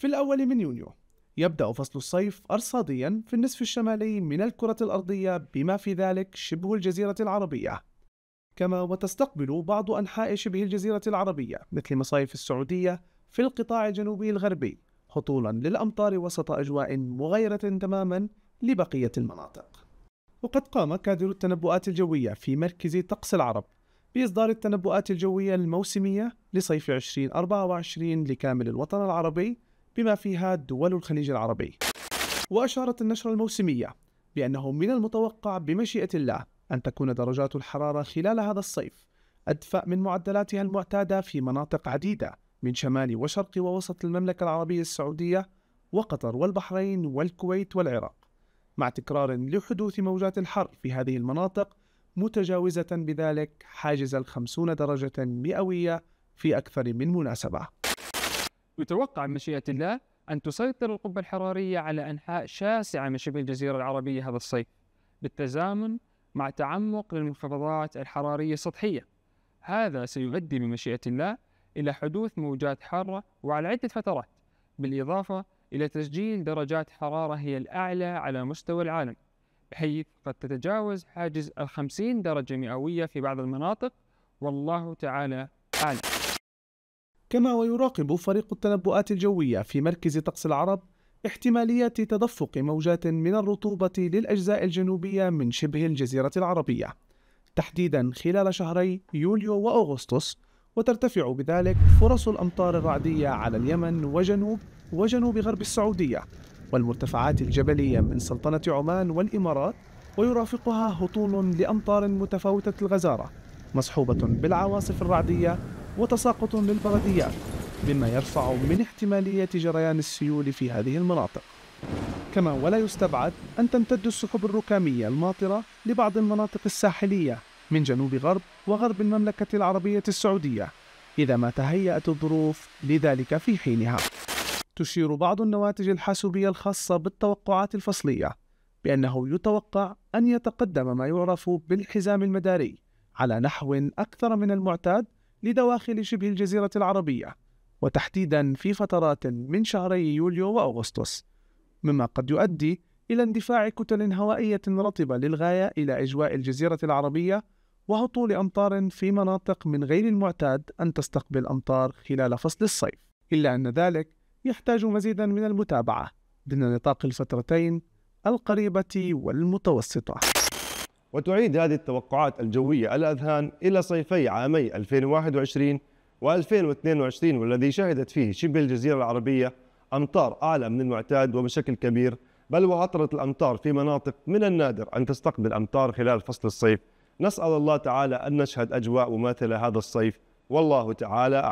في الأول من يونيو يبدأ فصل الصيف أرصاديا في النصف الشمالي من الكرة الأرضية بما في ذلك شبه الجزيرة العربية كما وتستقبل بعض أنحاء شبه الجزيرة العربية مثل مصايف السعودية في القطاع الجنوبي الغربي هطولا للأمطار وسط أجواء مغايرة تماما لبقية المناطق وقد قام كادر التنبؤات الجوية في مركز طقس العرب بإصدار التنبؤات الجوية الموسمية لصيف 2024 لكامل الوطن العربي بما فيها دول الخليج العربي وأشارت النشرة الموسمية بأنه من المتوقع بمشيئة الله أن تكون درجات الحرارة خلال هذا الصيف أدفأ من معدلاتها المعتادة في مناطق عديدة من شمال وشرق ووسط المملكة العربية السعودية وقطر والبحرين والكويت والعراق مع تكرار لحدوث موجات الحر في هذه المناطق متجاوزة بذلك حاجز الخمسون درجة مئوية في أكثر من مناسبة يتوقع من مشيئة الله أن تسيطر القبة الحرارية على أنحاء شاسعة من شبه الجزيرة العربية هذا الصيف بالتزامن مع تعمق للمنخفضات الحرارية السطحية هذا سيؤدي بمشيئة الله إلى حدوث موجات حارة وعلى عدة فترات بالإضافة إلى تسجيل درجات حرارة هي الأعلى على مستوى العالم بحيث قد تتجاوز حاجز الخمسين درجة مئوية في بعض المناطق والله تعالى أعلم كما ويراقب فريق التنبؤات الجوية في مركز طقس العرب احتماليات تدفق موجات من الرطوبة للأجزاء الجنوبية من شبه الجزيرة العربية تحديدا خلال شهري يوليو وأغسطس وترتفع بذلك فرص الأمطار الرعدية على اليمن وجنوب وجنوب غرب السعودية والمرتفعات الجبلية من سلطنة عمان والإمارات ويرافقها هطول لأمطار متفاوتة الغزارة مصحوبة بالعواصف الرعدية وتساقط للبرديات مما يرفع من احتمالية جريان السيول في هذه المناطق كما ولا يستبعد أن تمتد السحب الركامية الماطرة لبعض المناطق الساحلية من جنوب غرب وغرب المملكة العربية السعودية إذا ما تهيأت الظروف لذلك في حينها تشير بعض النواتج الحاسوبية الخاصة بالتوقعات الفصلية بأنه يتوقع أن يتقدم ما يعرف بالحزام المداري على نحو أكثر من المعتاد لدواخل شبه الجزيرة العربية وتحديدا في فترات من شهري يوليو وأغسطس مما قد يؤدي إلى اندفاع كتل هوائية رطبة للغاية إلى أجواء الجزيرة العربية وهطول أمطار في مناطق من غير المعتاد أن تستقبل أمطار خلال فصل الصيف إلا أن ذلك يحتاج مزيدا من المتابعة ضمن نطاق الفترتين القريبة والمتوسطة وتعيد هذه التوقعات الجوية الأذهان إلى صيفي عامي 2021 و2022 والذي شهدت فيه شبه الجزيرة العربية أمطار أعلى من المعتاد وبشكل كبير بل وعطرت الأمطار في مناطق من النادر أن تستقبل أمطار خلال فصل الصيف نسأل الله تعالى أن نشهد أجواء مماثلة هذا الصيف والله تعالى أعلم